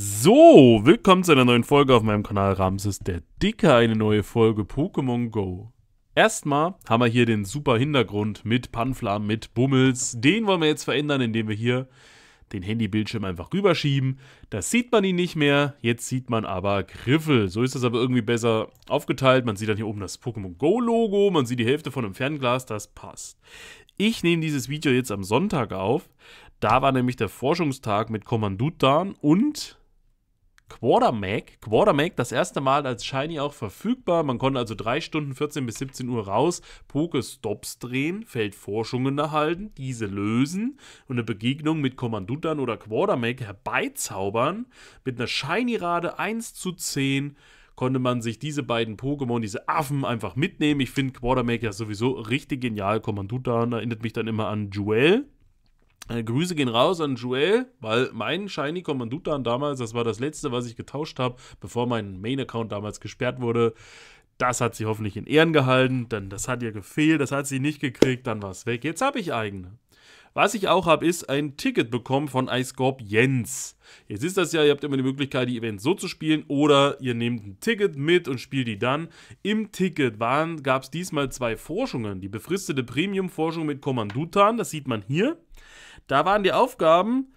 So, willkommen zu einer neuen Folge auf meinem Kanal Ramses der Dicke, eine neue Folge Pokémon Go. Erstmal haben wir hier den super Hintergrund mit Panflam, mit Bummels. Den wollen wir jetzt verändern, indem wir hier den Handybildschirm einfach rüberschieben. Da sieht man ihn nicht mehr, jetzt sieht man aber Griffel. So ist das aber irgendwie besser aufgeteilt. Man sieht dann hier oben das Pokémon Go Logo, man sieht die Hälfte von einem Fernglas, das passt. Ich nehme dieses Video jetzt am Sonntag auf. Da war nämlich der Forschungstag mit Kommandutan und Quartermack. Quartermack das erste Mal als Shiny auch verfügbar. Man konnte also 3 Stunden 14 bis 17 Uhr raus, Pokestops drehen, Feldforschungen erhalten, diese lösen und eine Begegnung mit Kommandutern oder Quartermack herbeizaubern. Mit einer Shiny-Rate 1 zu 10 konnte man sich diese beiden Pokémon, diese Affen einfach mitnehmen. Ich finde ja sowieso richtig genial. Kommandutan erinnert mich dann immer an Jewel äh, Grüße gehen raus an Joel, weil mein Shiny Kommandutan damals, das war das letzte, was ich getauscht habe, bevor mein Main-Account damals gesperrt wurde. Das hat sie hoffentlich in Ehren gehalten, denn das hat ihr gefehlt, das hat sie nicht gekriegt, dann war es weg. Jetzt habe ich eigene. Was ich auch habe, ist ein Ticket bekommen von iScorp Jens. Jetzt ist das ja, ihr habt immer die Möglichkeit, die Events so zu spielen oder ihr nehmt ein Ticket mit und spielt die dann. Im Ticket gab es diesmal zwei Forschungen. Die befristete Premium-Forschung mit Kommandutan, das sieht man hier. Da waren die Aufgaben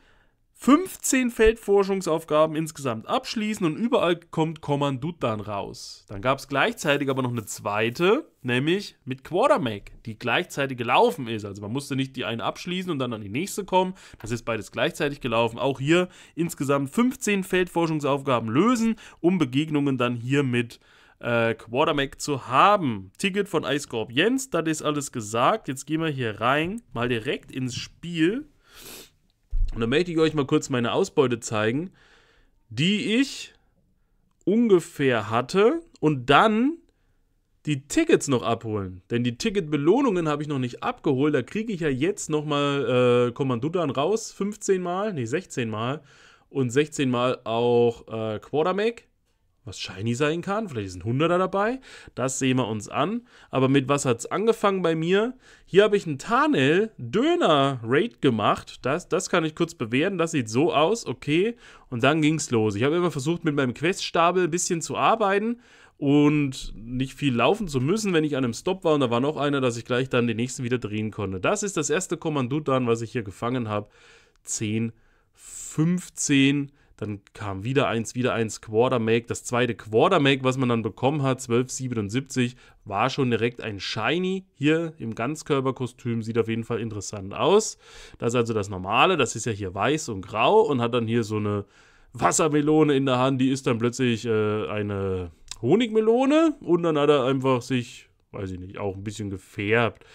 15 Feldforschungsaufgaben insgesamt abschließen und überall kommt Kommandut dann raus. Dann gab es gleichzeitig aber noch eine zweite, nämlich mit Quartermack, die gleichzeitig gelaufen ist. Also man musste nicht die eine abschließen und dann an die nächste kommen. Das ist beides gleichzeitig gelaufen. Auch hier insgesamt 15 Feldforschungsaufgaben lösen, um Begegnungen dann hier mit äh, äh, Quarterback zu haben. Ticket von Ice Jens, das ist alles gesagt. Jetzt gehen wir hier rein, mal direkt ins Spiel. Und dann möchte ich euch mal kurz meine Ausbeute zeigen, die ich ungefähr hatte. Und dann die Tickets noch abholen. Denn die Ticketbelohnungen habe ich noch nicht abgeholt. Da kriege ich ja jetzt nochmal äh, Kommandutan raus, 15 Mal, nee, 16 Mal. Und 16 Mal auch äh, Quarterback was shiny sein kann. Vielleicht ist ein Hunderter dabei. Das sehen wir uns an. Aber mit was hat es angefangen bei mir? Hier habe ich einen Tarnel Döner Raid gemacht. Das, das kann ich kurz bewerten. Das sieht so aus. Okay. Und dann ging es los. Ich habe immer versucht, mit meinem Queststabel ein bisschen zu arbeiten und nicht viel laufen zu müssen, wenn ich an einem Stop war und da war noch einer, dass ich gleich dann den nächsten wieder drehen konnte. Das ist das erste Kommandut dann, was ich hier gefangen habe. 10, 15, 15, dann kam wieder eins, wieder eins, Quartermake. Das zweite Quartermake, was man dann bekommen hat, 1277, war schon direkt ein Shiny. Hier im Ganzkörperkostüm sieht auf jeden Fall interessant aus. Das ist also das Normale. Das ist ja hier weiß und grau und hat dann hier so eine Wassermelone in der Hand. Die ist dann plötzlich äh, eine Honigmelone. Und dann hat er einfach sich, weiß ich nicht, auch ein bisschen gefärbt.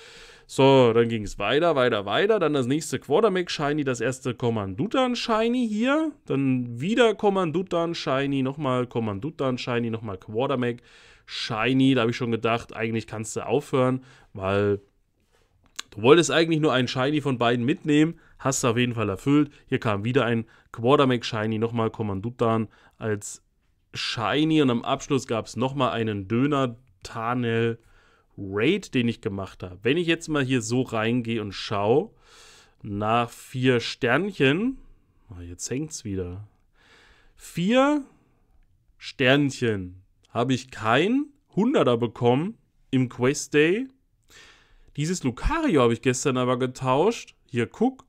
So, dann ging es weiter, weiter, weiter. Dann das nächste Quarterback Shiny, das erste Kommandutan Shiny hier. Dann wieder Kommandutan Shiny, nochmal Kommandutan Shiny, nochmal Quarterback Shiny. Da habe ich schon gedacht, eigentlich kannst du aufhören, weil du wolltest eigentlich nur einen Shiny von beiden mitnehmen. Hast du auf jeden Fall erfüllt. Hier kam wieder ein Quarterback Shiny, nochmal Kommandutan als Shiny. Und am Abschluss gab es nochmal einen Döner Tanel Raid, den ich gemacht habe. Wenn ich jetzt mal hier so reingehe und schaue, nach vier Sternchen, ah, jetzt hängt es wieder. Vier Sternchen habe ich kein Hunderter bekommen im Quest Day. Dieses Lucario habe ich gestern aber getauscht. Hier guck.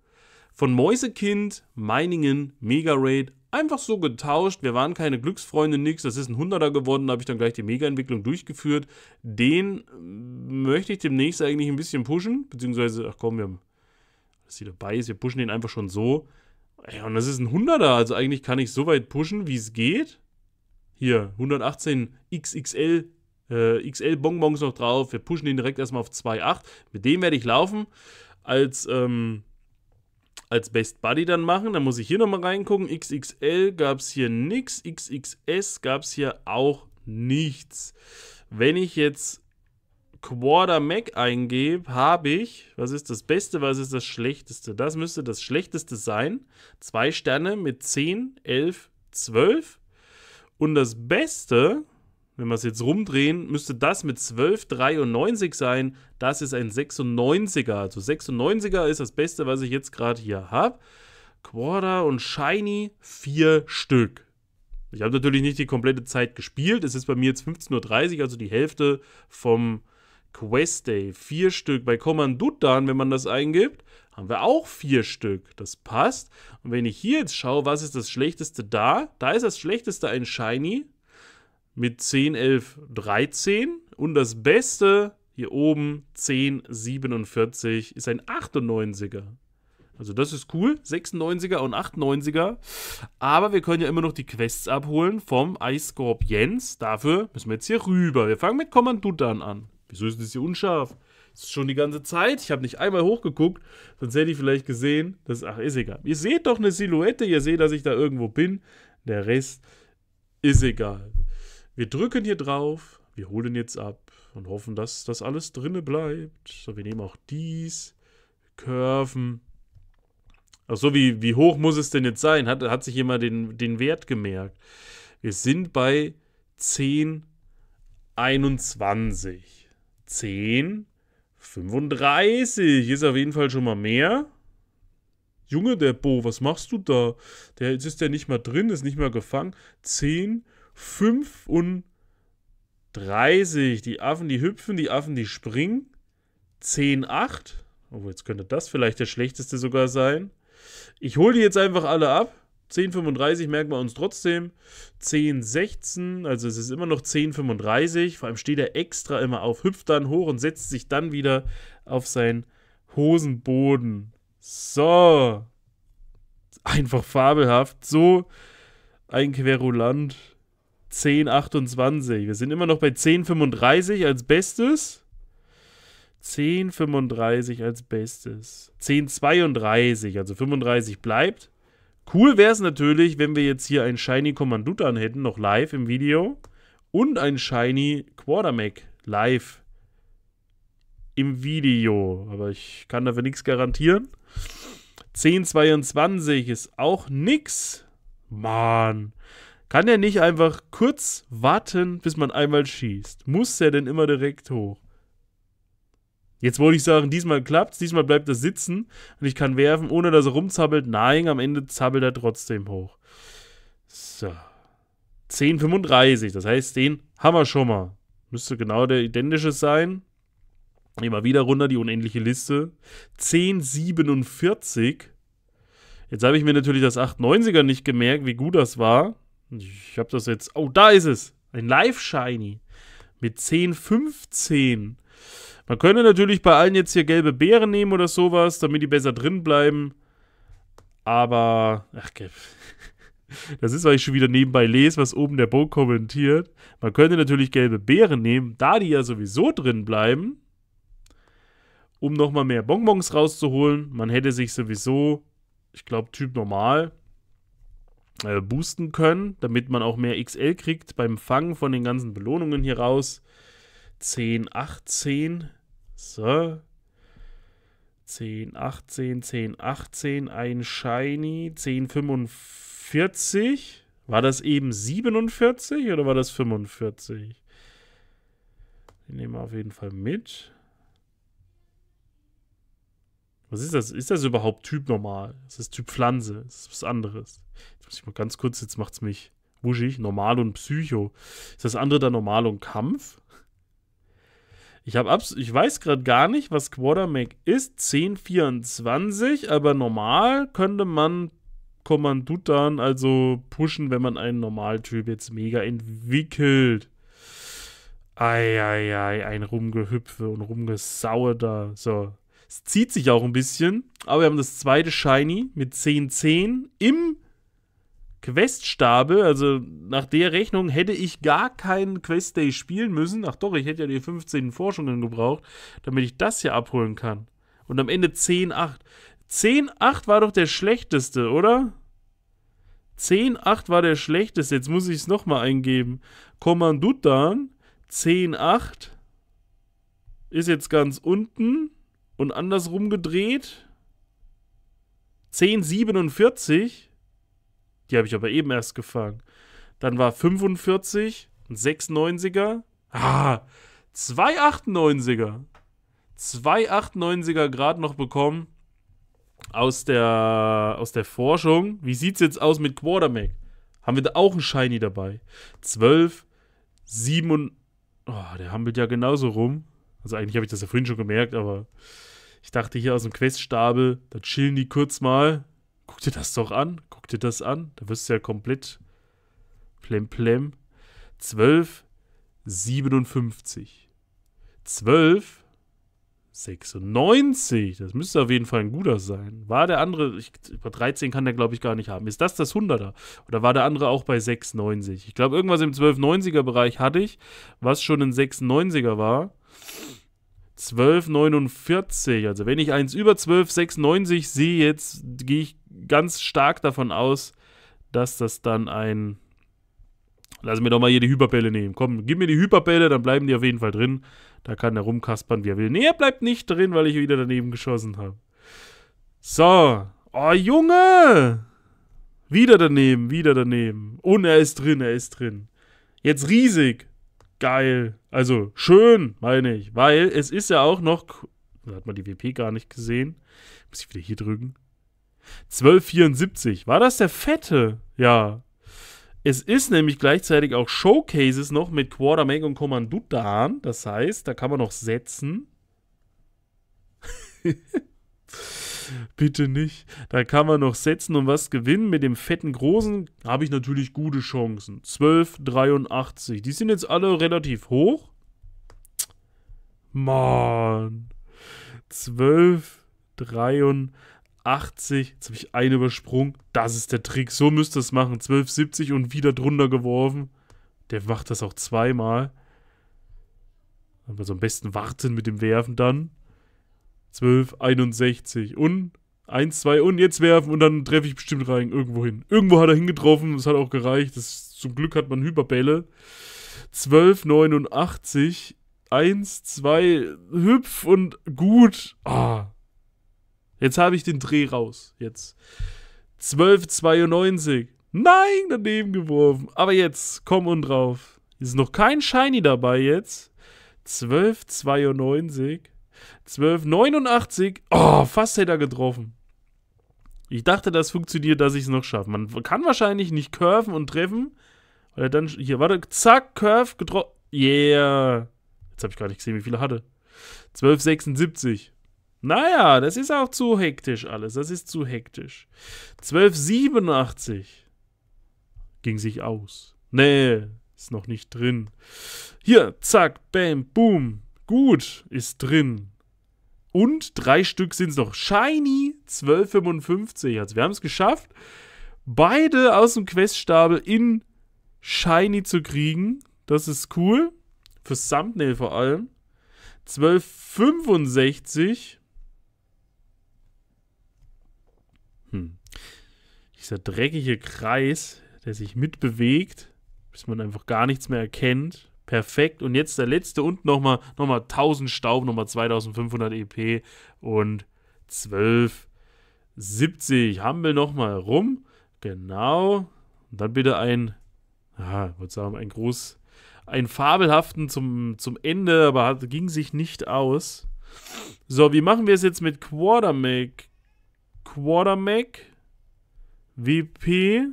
Von Mäusekind, Meiningen, Mega Raid einfach so getauscht. Wir waren keine Glücksfreunde, nix. Das ist ein Hunderter geworden. Da habe ich dann gleich die Mega-Entwicklung durchgeführt. Den äh, möchte ich demnächst eigentlich ein bisschen pushen. Beziehungsweise, ach komm, wir haben dass sie dabei ist. Wir pushen den einfach schon so. Ja, und das ist ein Hunderter. Also eigentlich kann ich so weit pushen, wie es geht. Hier, 118 XXL. Äh, XL Bonbons noch drauf. Wir pushen den direkt erstmal auf 2,8. Mit dem werde ich laufen. Als, ähm, als Best Buddy dann machen. Dann muss ich hier nochmal reingucken. XXL gab es hier nichts. XXS gab es hier auch nichts. Wenn ich jetzt Quarter Mac eingebe, habe ich, was ist das Beste, was ist das Schlechteste? Das müsste das Schlechteste sein. Zwei Sterne mit 10, 11, 12. Und das Beste wenn wir es jetzt rumdrehen, müsste das mit 12,93 sein. Das ist ein 96er. Also 96er ist das Beste, was ich jetzt gerade hier habe. Quarter und Shiny, vier Stück. Ich habe natürlich nicht die komplette Zeit gespielt. Es ist bei mir jetzt 15.30 Uhr, also die Hälfte vom Quest Day. Vier Stück. Bei Command wenn man das eingibt, haben wir auch vier Stück. Das passt. Und wenn ich hier jetzt schaue, was ist das Schlechteste da? Da ist das Schlechteste ein Shiny mit 10, 11, 13 und das Beste hier oben 10, 47 ist ein 98er. Also das ist cool, 96er und 98er. Aber wir können ja immer noch die Quests abholen vom Eiskorb Jens. Dafür müssen wir jetzt hier rüber. Wir fangen mit Kommandutan an. Wieso ist das hier unscharf? Das ist schon die ganze Zeit. Ich habe nicht einmal hochgeguckt. Sonst hätte ich vielleicht gesehen, dass... Ach, ist egal. Ihr seht doch eine Silhouette. Ihr seht, dass ich da irgendwo bin. Der Rest ist egal. Wir drücken hier drauf, wir holen jetzt ab und hoffen, dass das alles drinne bleibt. So, wir nehmen auch dies, curven. Achso, wie, wie hoch muss es denn jetzt sein? Hat, hat sich jemand den, den Wert gemerkt? Wir sind bei 10, 21. 10, 35 ist auf jeden Fall schon mal mehr. Junge, der Bo, was machst du da? Der jetzt ist der nicht mal drin, ist nicht mal gefangen. 10, 35. 35. Die Affen, die hüpfen, die Affen, die springen. 10, 8. Oh, jetzt könnte das vielleicht der schlechteste sogar sein. Ich hole die jetzt einfach alle ab. 10,35 merken wir uns trotzdem. 10,16, also es ist immer noch 10,35. Vor allem steht er extra immer auf, hüpft dann hoch und setzt sich dann wieder auf seinen Hosenboden. So. Einfach fabelhaft. So ein Querulant. 10,28. Wir sind immer noch bei 10,35 als Bestes. 10,35 als Bestes. 10,32, also 35 bleibt. Cool wäre es natürlich, wenn wir jetzt hier ein Shiny Kommandutan hätten, noch live im Video. Und ein Shiny Quartermack live im Video. Aber ich kann dafür nichts garantieren. 10,22 ist auch nix. Mann. Kann er nicht einfach kurz warten, bis man einmal schießt? Muss er denn immer direkt hoch? Jetzt wollte ich sagen, diesmal klappt's, diesmal bleibt er sitzen und ich kann werfen, ohne dass er rumzappelt. Nein, am Ende zappelt er trotzdem hoch. So. 10,35, das heißt, den haben wir schon mal. Müsste genau der identische sein. Immer wieder runter die unendliche Liste. 10,47. Jetzt habe ich mir natürlich das 890er nicht gemerkt, wie gut das war. Ich habe das jetzt. Oh, da ist es. Ein Live-Shiny. Mit 10, 15. Man könnte natürlich bei allen jetzt hier gelbe Beeren nehmen oder sowas, damit die besser drin bleiben. Aber. Ach, okay. Das ist, weil ich schon wieder nebenbei lese, was oben der Bo kommentiert. Man könnte natürlich gelbe Beeren nehmen, da die ja sowieso drin bleiben, um nochmal mehr Bonbons rauszuholen. Man hätte sich sowieso, ich glaube, Typ normal, äh, boosten können, damit man auch mehr XL kriegt beim Fangen von den ganzen Belohnungen hier raus. 10, 18. So. 10, 18, 10, 18. Ein Shiny. 10, 45. War das eben 47 oder war das 45? Den nehmen wir auf jeden Fall mit. Was ist das? Ist das überhaupt Typ normal? Ist das Typ Pflanze? Ist das was anderes? muss ich mal ganz kurz, jetzt macht es mich wuschig, normal und psycho. Ist das andere da normal und Kampf? Ich, hab abs ich weiß gerade gar nicht, was Quartermack ist. 1024, aber normal könnte man Kommandutan also pushen, wenn man einen Normaltyp jetzt mega entwickelt. Eieiei, ein Rumgehüpfe und Rumgesaue da. So. Es zieht sich auch ein bisschen, aber wir haben das zweite Shiny mit 1010 10 im Queststabe, also nach der Rechnung hätte ich gar keinen Quest spielen müssen. Ach doch, ich hätte ja die 15 Forschungen gebraucht, damit ich das hier abholen kann. Und am Ende 10-8. 10-8 war doch der schlechteste, oder? 10-8 war der schlechteste. Jetzt muss ich es nochmal eingeben. Kommandutan 10-8 ist jetzt ganz unten und andersrum gedreht. 1047 die habe ich aber eben erst gefangen. Dann war 45, ein 690er. Ah, zwei 98er. Zwei 98er gerade noch bekommen aus der, aus der Forschung. Wie sieht es jetzt aus mit Quarterback? Haben wir da auch einen Shiny dabei? 12, 7 Oh, der hampelt ja genauso rum. Also eigentlich habe ich das ja vorhin schon gemerkt, aber ich dachte hier aus dem Queststabel, da chillen die kurz mal guck dir das doch an, guck dir das an. Da wirst du ja komplett plem plem. 12, 57. 12, 96. Das müsste auf jeden Fall ein guter sein. War der andere, ich, über 13 kann der glaube ich gar nicht haben. Ist das das 100er? Oder war der andere auch bei 690? Ich glaube, irgendwas im 1290er Bereich hatte ich, was schon ein 690er war. 1249, also wenn ich eins über 1296 sehe, jetzt gehe ich ganz stark davon aus, dass das dann ein. Lass mir doch mal hier die Hyperbälle nehmen. Komm, gib mir die Hyperbälle, dann bleiben die auf jeden Fall drin. Da kann er rumkaspern, wie er will. Nee, er bleibt nicht drin, weil ich wieder daneben geschossen habe. So. Oh, Junge! Wieder daneben, wieder daneben. Und er ist drin, er ist drin. Jetzt riesig. Geil. Also schön, meine ich. Weil es ist ja auch noch. Da hat man die WP gar nicht gesehen. Muss ich wieder hier drücken. 1274. War das der fette? Ja. Es ist nämlich gleichzeitig auch Showcases noch mit Quartermack und Kommandutan. Das heißt, da kann man noch setzen. Bitte nicht. Da kann man noch setzen und was gewinnen. Mit dem fetten Großen habe ich natürlich gute Chancen. 12,83. Die sind jetzt alle relativ hoch. Mann. 12,83. 80, jetzt habe ich einen übersprungen. Das ist der Trick. So müsst ihr es machen. 12,70 und wieder drunter geworfen. Der macht das auch zweimal. Aber so am besten warten mit dem Werfen dann. 12,61 und 1, 2 und jetzt werfen und dann treffe ich bestimmt rein. Irgendwo hin. Irgendwo hat er hingetroffen. Das hat auch gereicht. Das, zum Glück hat man Hyperbälle. 12,89. 1, 2, hüpf und gut. Ah, Jetzt habe ich den Dreh raus. Jetzt. 12,92. Nein, daneben geworfen. Aber jetzt, komm und drauf. Ist noch kein Shiny dabei jetzt. 12,92. 12,89. Oh, fast hätte er getroffen. Ich dachte, das funktioniert, dass ich es noch schaffe. Man kann wahrscheinlich nicht curven und treffen. Weil er dann. Hier, warte. Zack, curve, getroffen. Yeah. Jetzt habe ich gar nicht gesehen, wie viele er hatte. 12,76. Naja, das ist auch zu hektisch alles. Das ist zu hektisch. 1287 ging sich aus. Nee, ist noch nicht drin. Hier, zack, bam, boom. Gut, ist drin. Und drei Stück sind es noch. Shiny 1255. Also wir haben es geschafft, beide aus dem Queststabel in Shiny zu kriegen. Das ist cool. Fürs Thumbnail vor allem. 1265 Hm. Dieser dreckige Kreis, der sich mitbewegt, bis man einfach gar nichts mehr erkennt. Perfekt. Und jetzt der letzte und nochmal noch mal 1000 Staub, nochmal 2500 EP und 1270. Haben wir nochmal rum. Genau. Und dann bitte ein, ah, ich würde sagen, ein groß, einen fabelhaften zum, zum Ende, aber hat, ging sich nicht aus. So, wie machen wir es jetzt mit Quartermac? Quartermac WP.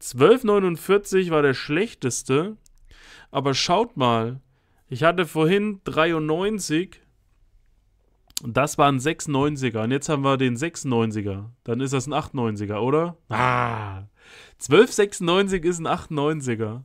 12,49 war der schlechteste. Aber schaut mal, ich hatte vorhin 93. das war ein 96er. Und jetzt haben wir den 96er. Dann ist das ein 98er, oder? Ah! 1296 ist ein 98er.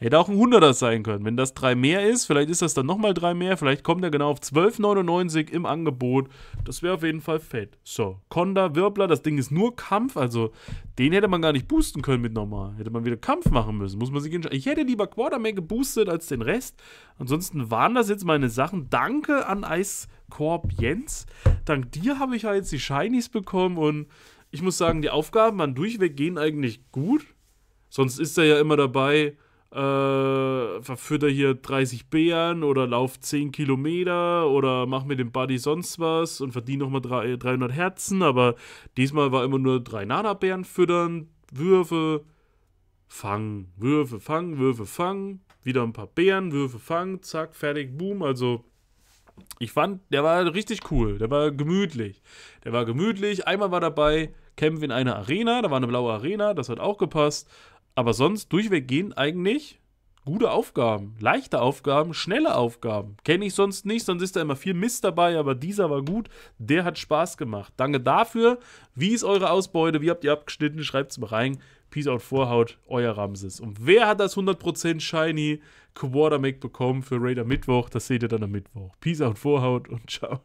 Hätte auch ein 100er sein können. Wenn das 3 mehr ist, vielleicht ist das dann nochmal 3 mehr. Vielleicht kommt er genau auf 12,99 im Angebot. Das wäre auf jeden Fall fett. So, Konda, Wirbler, das Ding ist nur Kampf. Also, den hätte man gar nicht boosten können mit normal. Hätte man wieder Kampf machen müssen. Muss man sich entscheiden. Ich hätte lieber Quartermack geboostet als den Rest. Ansonsten waren das jetzt meine Sachen. Danke an Eiskorb Jens. Dank dir habe ich ja jetzt die Shinies bekommen. Und ich muss sagen, die Aufgaben waren Durchweg gehen eigentlich gut. Sonst ist er ja immer dabei äh, verfütter hier 30 Bären oder lauf 10 Kilometer oder mach mit dem Buddy sonst was und verdien nochmal 300 Herzen, aber diesmal war immer nur drei nana bären füttern, Würfe, fangen, Würfe, fangen, Würfe, fangen, wieder ein paar Bären, Würfe, fangen, zack, fertig, boom, also ich fand, der war richtig cool, der war gemütlich, der war gemütlich, einmal war dabei, Kämpfe in einer Arena, da war eine blaue Arena, das hat auch gepasst, aber sonst durchweg gehen eigentlich gute Aufgaben, leichte Aufgaben, schnelle Aufgaben. Kenne ich sonst nicht, sonst ist da immer viel Mist dabei, aber dieser war gut, der hat Spaß gemacht. Danke dafür. Wie ist eure Ausbeute? Wie habt ihr abgeschnitten? Schreibt es mal rein. Peace out Vorhaut, euer Ramses. Und wer hat das 100% Shiny Quartermack bekommen für Raider Mittwoch? Das seht ihr dann am Mittwoch. Peace out Vorhaut und ciao.